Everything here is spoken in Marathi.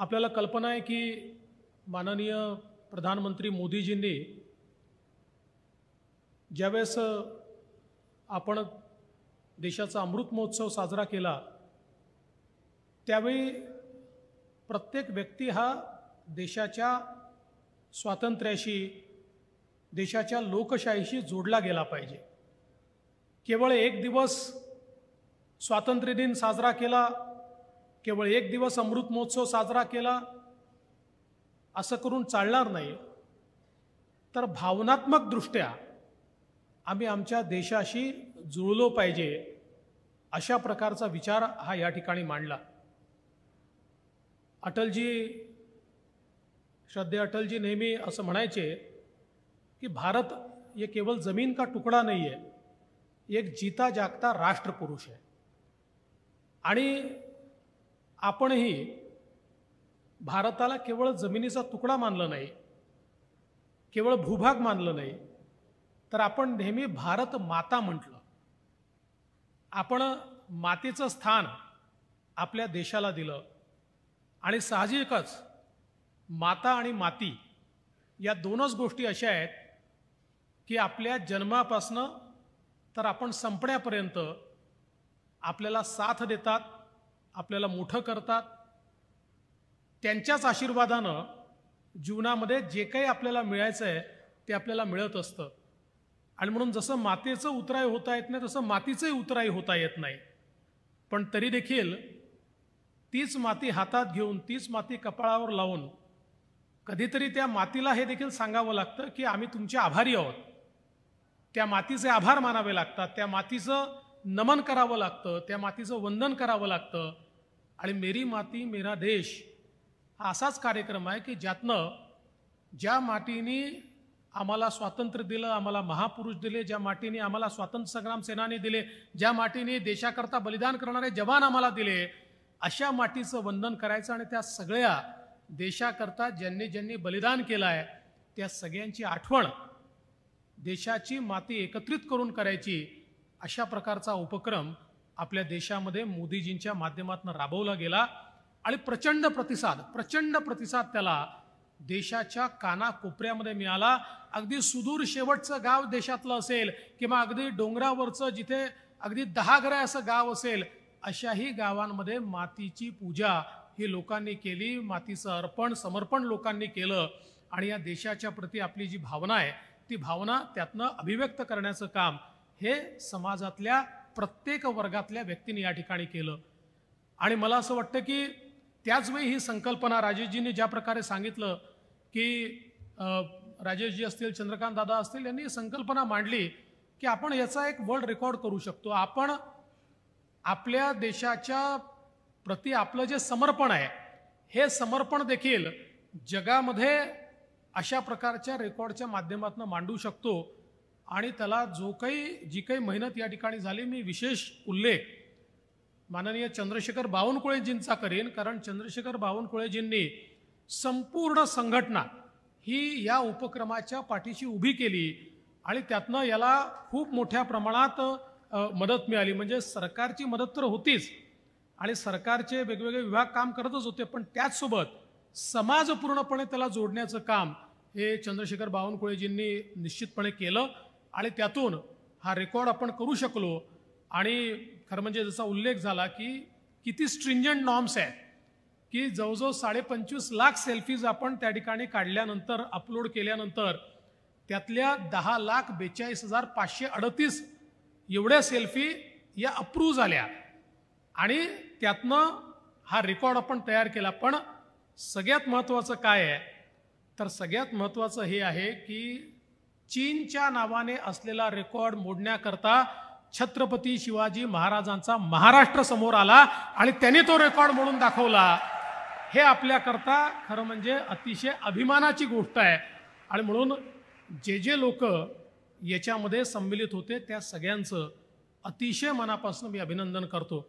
आपल्याला कल्पना आहे की माननीय प्रधानमंत्री मोदीजींनी ज्यावेळेस आपण देशाचा अमृत महोत्सव साजरा केला त्यावेळी प्रत्येक व्यक्ती हा देशाच्या स्वातंत्र्याशी देशाच्या लोकशाहीशी जोडला गेला पाहिजे केवळ एक दिवस स्वातंत्र्य दिन साजरा केला केवळ एक दिवस अमृत महोत्सव साजरा केला असं करून चालणार नाही तर दृष्ट्या आम्ही आमच्या देशाशी जुळलो पाहिजे अशा प्रकारचा विचार हा या ठिकाणी मांडला अटलजी श्रद्धे अटलजी नेहमी असं म्हणायचे की भारत हे केवळ जमीन का तुकडा नाही आहे एक जीता जागता राष्ट्रपुरुष आहे आणि आपणही भारताला केवळ जमिनीचा तुकडा मानलं नाही केवळ भूभाग मानलं नाही तर आपण नेहमी भारत माता म्हटलं आपण मातेचं स्थान आपल्या देशाला दिलं आणि साहजिकच माता आणि माती या दोनच गोष्टी अशा आहेत की आपल्या जन्मापासनं तर आपण संपण्यापर्यंत आपल्याला साथ देतात आपल्याला मोठं करतात त्यांच्याच आशीर्वादानं जीवनामध्ये जे काही आपल्याला मिळायचं आहे ते आपल्याला मिळत असतं आणि म्हणून जसं मातेचं उतराई होता येत नाही तसं मातीचंही उतराई होता येत नाही पण तरी देखील तीच माती हातात घेऊन तीच माती कपाळावर लावून कधीतरी त्या मातीला हे देखील सांगावं लागतं की आम्ही तुमचे आभारी आहोत त्या मातीचे आभार मानावे लागतात त्या मातीचं नमन करावं लागतं त्या मातीचं वंदन करावं लागतं आणि मेरी माती मेरा देश हा असाच कार्यक्रम आहे की ज्यातनं ज्या मातीने आम्हाला स्वातंत्र्य दिलं आम्हाला महापुरुष दिले ज्या मातीने आम्हाला स्वातंत्र्य संग्राम सेनानी दिले ज्या मातीने देशाकरता बलिदान करणारे जवान आम्हाला दिले अशा मातीचं वंदन करायचं आणि त्या सगळ्या देशाकरता ज्यांनी ज्यांनी बलिदान केलं आहे त्या सगळ्यांची आठवण देशाची माती एकत्रित करून करायची अशा प्रकारचा उपक्रम आपल्या देशामध्ये मोदीजींच्या माध्यमातून राबवला गेला आणि प्रचंड प्रतिसाद प्रचंड प्रतिसाद त्याला देशाच्या कानाकोपऱ्यामध्ये मिळाला अगदी सुदूर शेवटचं गाव देशातलं असेल किंवा अगदी डोंगरावरचं जिथे अगदी दहा घरा असं गाव असेल अशाही गावांमध्ये मातीची पूजा ही लोकांनी केली मातीचं अर्पण समर्पण लोकांनी केलं आणि या देशाच्या प्रती आपली जी भावना आहे ती भावना त्यातनं अभिव्यक्त करण्याचं काम हे समाजातल्या प्रत्येक वर्गातल्या व्यक्तीने या ठिकाणी केलं आणि मला असं वाटतं की त्याचवेळी ही संकल्पना राजेशजींनी ज्या प्रकारे सांगितलं की राजेशजी असतील चंद्रकांत दादा असतील यांनी संकल्पना मांडली की आपण याचा एक वर्ल्ड रेकॉर्ड करू शकतो आपण आपल्या देशाच्या प्रति आपलं जे समर्पण आहे हे समर्पण देखील जगामध्ये अशा प्रकारच्या रेकॉर्डच्या माध्यमातून मांडू शकतो आणि त्याला जो काही जी काही मेहनत या ठिकाणी झाली मी विशेष उल्लेख माननीय चंद्रशेखर बावनकुळेजींचा करेन कारण चंद्रशेखर बावनकुळेजींनी संपूर्ण संघटना ही या उपक्रमाच्या पाठीशी उभी केली आणि त्यातनं याला खूप मोठ्या प्रमाणात मदत मिळाली म्हणजे सरकारची मदत तर होतीच आणि सरकारचे वेगवेगळे विभाग काम करतच होते पण त्याचसोबत समाज पूर्णपणे त्याला जोडण्याचं काम हे चंद्रशेखर बावनकुळेजींनी निश्चितपणे केलं आणि त्यातून हा रेकॉर्ड आपण करू शकलो आणि खरं म्हणजे जसा उल्लेख झाला की किती स्ट्रिंजंट नॉर्म्स आहेत की जवळजवळ साडेपंचवीस लाख सेल्फीज आपण त्या ठिकाणी काढल्यानंतर अपलोड केल्यानंतर त्यातल्या दहा लाख बेचाळीस हजार पाचशे अडतीस एवढ्या सेल्फी या अप्रूव्ह झाल्या आणि त्यातनं हा रेकॉर्ड आपण तयार केला पण सगळ्यात महत्त्वाचं काय आहे तर सगळ्यात महत्त्वाचं हे आहे की चीनच्या नावाने असलेला रेकॉर्ड मोडण्याकरता छत्रपती शिवाजी महाराजांचा महाराष्ट्र समोर आला आणि त्यांनी तो रेकॉर्ड म्हणून दाखवला हे आपल्याकरता खरं म्हणजे अतिशय अभिमानाची गोष्ट आहे आणि म्हणून जे जे लोक याच्यामध्ये सम्मिलित होते त्या सगळ्यांचं अतिशय मनापासून मी अभिनंदन करतो